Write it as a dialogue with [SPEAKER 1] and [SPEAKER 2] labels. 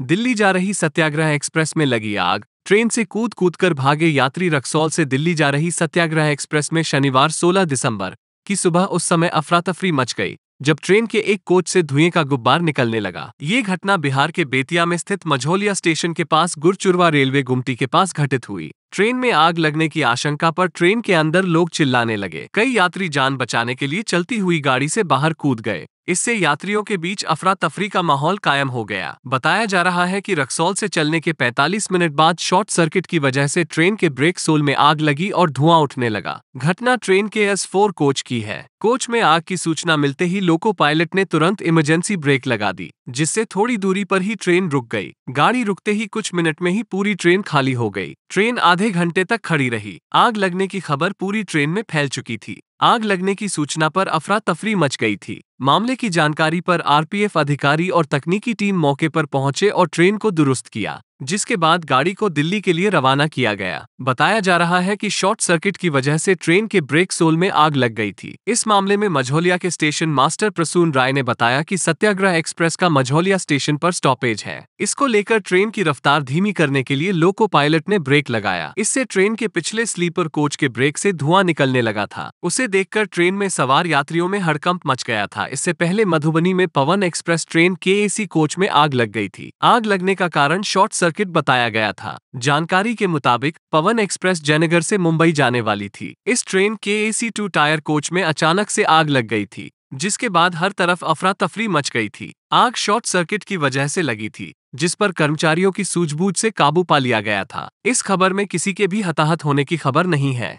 [SPEAKER 1] दिल्ली जा रही सत्याग्रह एक्सप्रेस में लगी आग ट्रेन से कूद कूद कर भागे यात्री रक्सौल से दिल्ली जा रही सत्याग्रह एक्सप्रेस में शनिवार 16 दिसंबर की सुबह उस समय अफरा तफरी मच गई जब ट्रेन के एक कोच से धुएं का गुब्बार निकलने लगा ये घटना बिहार के बेतिया में स्थित मझोलिया स्टेशन के पास गुरचुरवा रेलवे गुमटी के पास घटित हुई ट्रेन में आग लगने की आशंका पर ट्रेन के अंदर लोग चिल्लाने लगे कई यात्री जान बचाने के लिए चलती हुई गाड़ी से बाहर कूद गए इससे यात्रियों के बीच अफरा तफरी का माहौल कायम हो गया बताया जा रहा है कि रक्सौल से चलने के 45 मिनट बाद शॉर्ट सर्किट की वजह से ट्रेन के ब्रेक सोल में आग लगी और धुआं उठने लगा घटना ट्रेन के एस फोर कोच की है कोच में आग की सूचना मिलते ही लोको पायलट ने तुरंत इमरजेंसी ब्रेक लगा दी जिससे थोड़ी दूरी पर ही ट्रेन रुक गई गाड़ी रुकते ही कुछ मिनट में ही पूरी ट्रेन खाली हो गई ट्रेन आधी आधे घंटे तक खड़ी रही आग लगने की खबर पूरी ट्रेन में फैल चुकी थी आग लगने की सूचना पर अफरा तफरी मच गई थी मामले की जानकारी पर आरपीएफ अधिकारी और तकनीकी टीम मौके पर पहुंचे और ट्रेन को दुरुस्त किया जिसके बाद गाड़ी को दिल्ली के लिए रवाना किया गया बताया जा रहा है कि शॉर्ट सर्किट की वजह से ट्रेन के ब्रेक सोल में आग लग गई थी इस मामले में मझौलिया के स्टेशन मास्टर प्रसून राय ने बताया कि सत्याग्रह एक्सप्रेस का मझौलिया स्टेशन पर स्टॉपेज है इसको लेकर ट्रेन की रफ्तार धीमी करने के लिए लोको पायलट ने ब्रेक लगाया इससे ट्रेन के पिछले स्लीपर कोच के ब्रेक से धुआं निकलने लगा था उसे देखकर ट्रेन में सवार यात्रियों में हड़कंप मच गया था इससे पहले मधुबनी में पवन एक्सप्रेस ट्रेन के कोच में आग लग गई थी आग लगने का कारण शॉर्ट सर्किट बताया गया था जानकारी के मुताबिक पवन एक्सप्रेस जयनगर से मुंबई जाने वाली थी इस ट्रेन के सी टू टायर कोच में अचानक से आग लग गई थी जिसके बाद हर तरफ अफरा तफरी मच गई थी आग शॉर्ट सर्किट की वजह से लगी थी जिस पर कर्मचारियों की सूझबूझ से काबू पा लिया गया था इस खबर में किसी के भी हताहत होने की खबर नहीं है